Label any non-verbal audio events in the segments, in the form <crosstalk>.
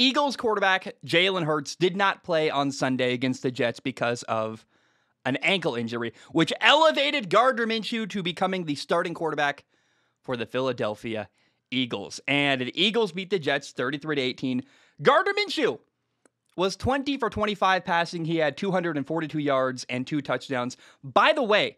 Eagles quarterback Jalen Hurts did not play on Sunday against the Jets because of an ankle injury, which elevated Gardner Minshew to becoming the starting quarterback for the Philadelphia Eagles. And the Eagles beat the Jets 33 to 18. Gardner Minshew was 20 for 25 passing. He had 242 yards and two touchdowns. By the way,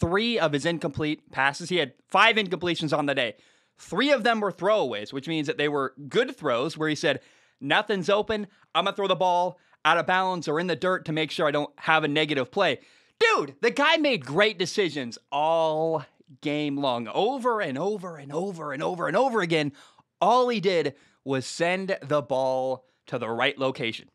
three of his incomplete passes. He had five incompletions on the day. Three of them were throwaways, which means that they were good throws where he said, Nothing's open. I'm going to throw the ball out of bounds or in the dirt to make sure I don't have a negative play. Dude, the guy made great decisions all game long, over and over and over and over and over again. All he did was send the ball to the right location.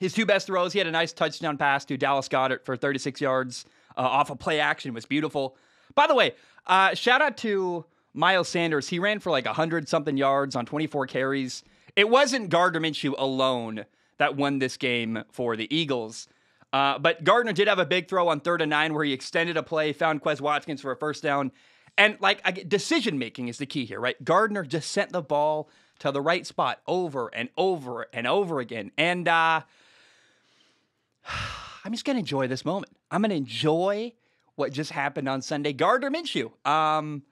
His two best throws, he had a nice touchdown pass to Dallas Goddard for 36 yards uh, off a of play action, it was beautiful. By the way, uh, shout out to Miles Sanders, he ran for like 100 something yards on 24 carries. It wasn't Gardner Minshew alone that won this game for the Eagles. Uh, but Gardner did have a big throw on third and nine where he extended a play, found Quez Watkins for a first down. And like decision making is the key here, right? Gardner just sent the ball to the right spot over and over and over again. And uh, <sighs> I'm just going to enjoy this moment. I'm going to enjoy what just happened on Sunday. Gardner Minshew. Um,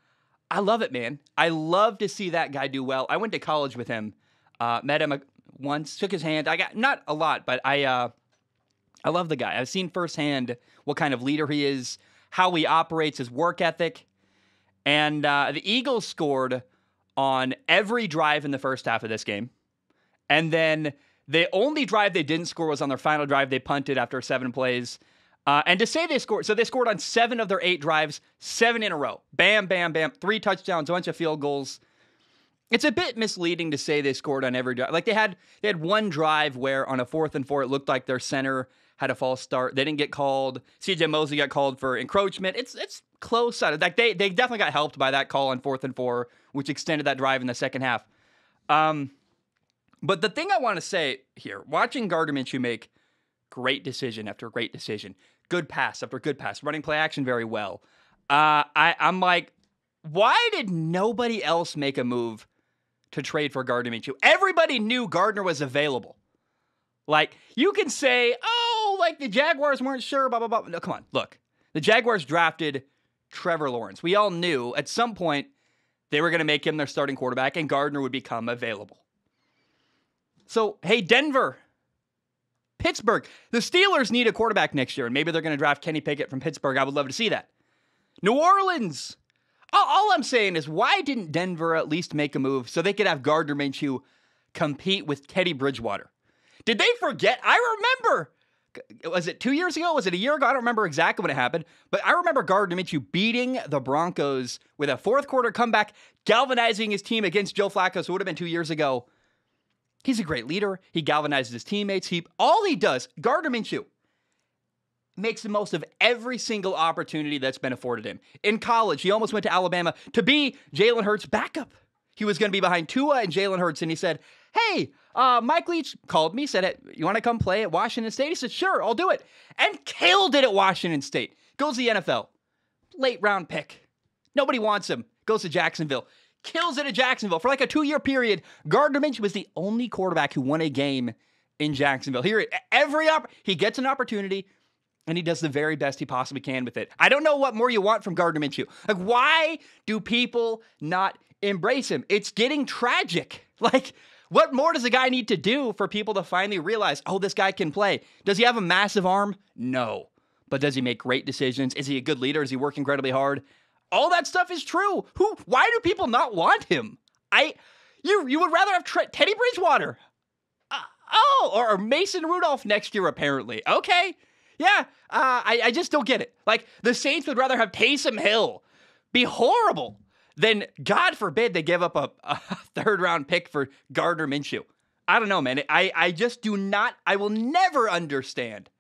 I love it, man. I love to see that guy do well. I went to college with him, uh, met him once, took his hand. I got not a lot, but I uh, I love the guy. I've seen firsthand what kind of leader he is, how he operates, his work ethic, and uh, the Eagles scored on every drive in the first half of this game, and then the only drive they didn't score was on their final drive. They punted after seven plays. Uh, and to say they scored, so they scored on seven of their eight drives, seven in a row. Bam, bam, bam. Three touchdowns, a bunch of field goals. It's a bit misleading to say they scored on every drive. Like they had they had one drive where on a fourth and four, it looked like their center had a false start. They didn't get called. CJ Mosley got called for encroachment. It's it's close sided. Like they they definitely got helped by that call on fourth and four, which extended that drive in the second half. Um, but the thing I want to say here, watching Gardner Minshew make great decision after great decision good pass after good pass, running play action very well. Uh, I, I'm like, why did nobody else make a move to trade for Gardner Minshew? Everybody knew Gardner was available. Like, you can say, oh, like the Jaguars weren't sure, blah, blah, blah. No, come on. Look, the Jaguars drafted Trevor Lawrence. We all knew at some point they were going to make him their starting quarterback and Gardner would become available. So, hey, Denver, Pittsburgh. The Steelers need a quarterback next year, and maybe they're going to draft Kenny Pickett from Pittsburgh. I would love to see that. New Orleans. All, all I'm saying is, why didn't Denver at least make a move so they could have Gardner Minshew compete with Teddy Bridgewater? Did they forget? I remember. Was it two years ago? Was it a year ago? I don't remember exactly when it happened, but I remember Gardner Minshew beating the Broncos with a fourth quarter comeback, galvanizing his team against Joe Flacco. So it would have been two years ago. He's a great leader. He galvanizes his teammates. He all he does, Gardner Minshew, makes the most of every single opportunity that's been afforded him. In college, he almost went to Alabama to be Jalen Hurts' backup. He was going to be behind Tua and Jalen Hurts, and he said, "Hey, uh, Mike Leach called me, said, you want to come play at Washington State?" He said, "Sure, I'll do it," and killed it at Washington State. Goes to the NFL, late round pick. Nobody wants him. Goes to Jacksonville kills it at Jacksonville. For like a two year period, Gardner Minshew was the only quarterback who won a game in Jacksonville. Here, every op- he gets an opportunity and he does the very best he possibly can with it. I don't know what more you want from Gardner Minshew. Like, why do people not embrace him? It's getting tragic. <laughs> Like, what more does a guy need to do for people to finally realize, oh, this guy can play? Does he have a massive arm? No. But does he make great decisions? Is he a good leader? Does he work incredibly hard? All that stuff is true. Who? Why do people not want him? I, you, you would rather have Tre- Teddy Bridgewater. Uh, oh, or, or, Mason Rudolph next year apparently. Okay, yeah. Uh, I, I just don't get it. Like the Saints would rather have Taysom Hill be horrible than God forbid they give up a, a <laughs> third round pick for Gardner Minshew. I don't know, man. I, I just do not. I will never understand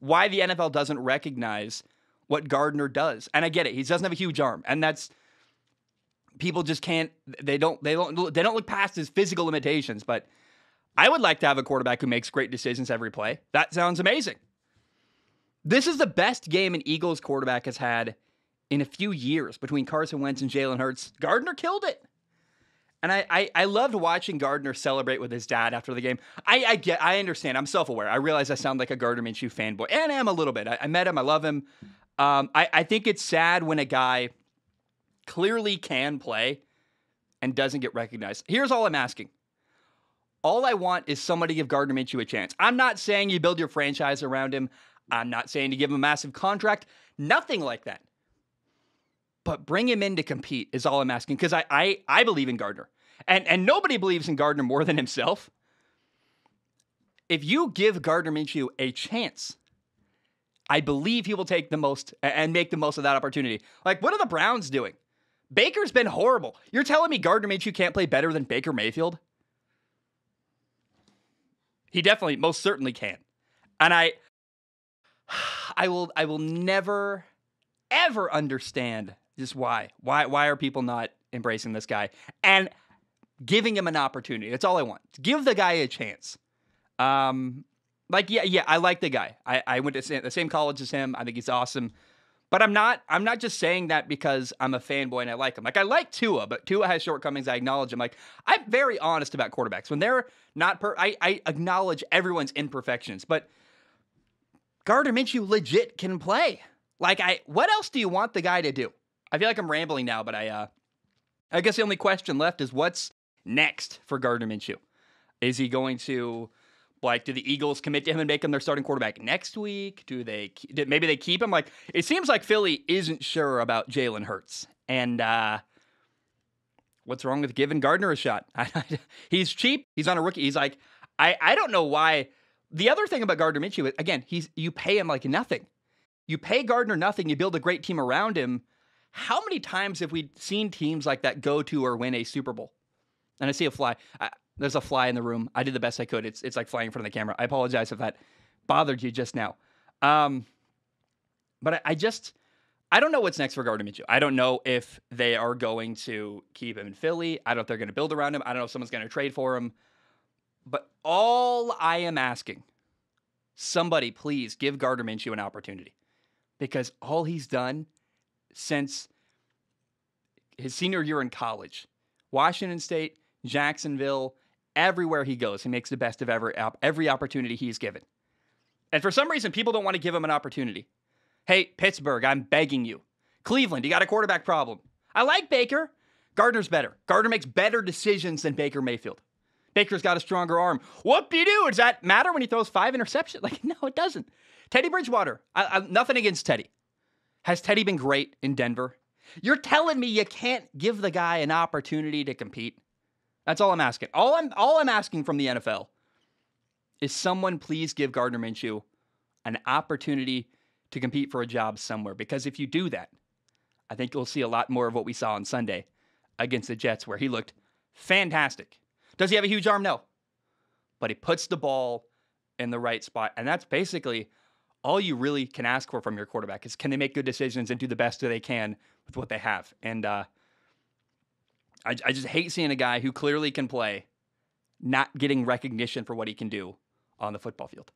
why the NFL doesn't recognize what Gardner does. And I get it. He doesn't have a huge arm. And that's people just can't they don't they don't they don't look past his physical limitations, but I would like to have a quarterback who makes great decisions every play. That sounds amazing. This is the best game an Eagles quarterback has had in a few years between Carson Wentz and Jalen Hurts. Gardner killed it. And I, I, I, loved watching Gardner celebrate with his dad after the game. I, I get I understand. I'm self aware. I realize I sound like a Gardner Minshew fanboy, and I am a little bit. I, I met him. I love him. Um, I, I think it's sad when a guy clearly can play and doesn't get recognized. Here's all I'm asking. All I want is somebody give Gardner Minshew a chance. I'm not saying you build your franchise around him. I'm not saying to give him a massive contract. Nothing like that. But bring him in to compete is all I'm asking because I, I I believe in Gardner. And and nobody believes in Gardner more than himself. If you give Gardner Minshew a chance, I believe he will take the most and make the most of that opportunity. Like, what are the Browns doing? Baker's been horrible. You're telling me Gardner Minshew can't play better than Baker Mayfield? He definitely, most certainly can. And I, <sighs> I will, I will never, ever understand just why, why, why are people not embracing this guy and giving him an opportunity? That's all I want. Give the guy a chance. Um, like yeah, yeah, I like the guy. I, I went to the same college as him. I think he's awesome. But I'm not I'm not just saying that because I'm a fanboy and I like him. Like I like Tua, but Tua has shortcomings. I acknowledge him. Like I'm very honest about quarterbacks. When they're not per I, I acknowledge everyone's imperfections, but Gardner Minshew legit can play. Like I what else do you want the guy to do? I feel like I'm rambling now, but I uh I guess the only question left is what's next for Gardner Minshew? Is he going to like, do the Eagles commit to him and make him their starting quarterback next week? Do they maybe they keep him? Like, it seems like Philly isn't sure about Jalen Hurts, and uh, what's wrong with giving Gardner a shot? <laughs> he's cheap. He's on a rookie. He's like, I I don't know why. The other thing about Gardner Minshew, again, he's you pay him like nothing. You pay Gardner nothing. You build a great team around him. How many times have we seen teams like that go to or win a Super Bowl? And I see a fly. I, there's a fly in the room. I did the best I could. It's it's like flying in front of the camera. I apologize if that bothered you just now. Um, but I, I just I don't know what's next for Gardner Minshew. I don't know if they are going to keep him in Philly. I don't know if they're going to build around him. I don't know if someone's going to trade for him. But all I am asking, somebody please give Gardner Minshew an opportunity because all he's done since his senior year in college, Washington State, Jacksonville, everywhere he goes, he makes the best of every every opportunity he's given. And for some reason, people don't want to give him an opportunity. Hey, Pittsburgh, I'm begging you. Cleveland, you got a quarterback problem. I like Baker. Gardner's better. Gardner makes better decisions than Baker Mayfield. Baker's got a stronger arm. whoop do you Does that matter when he throws five interceptions? <laughs> Like, no, it doesn't. Teddy Bridgewater, I, I, nothing against Teddy. Has Teddy been great in Denver? You're telling me you can't give the guy an opportunity to compete? That's all I'm asking. All I'm all I'm asking from the NFL is someone please give Gardner Minshew an opportunity to compete for a job somewhere. Because if you do that, I think you'll see a lot more of what we saw on Sunday against the Jets, where he looked fantastic. Does he have a huge arm? No. But he puts the ball in the right spot. And that's basically all you really can ask for from your quarterback is can they make good decisions and do the best that they can with what they have. And uh, I, I just hate seeing a guy who clearly can play not getting recognition for what he can do on the football field.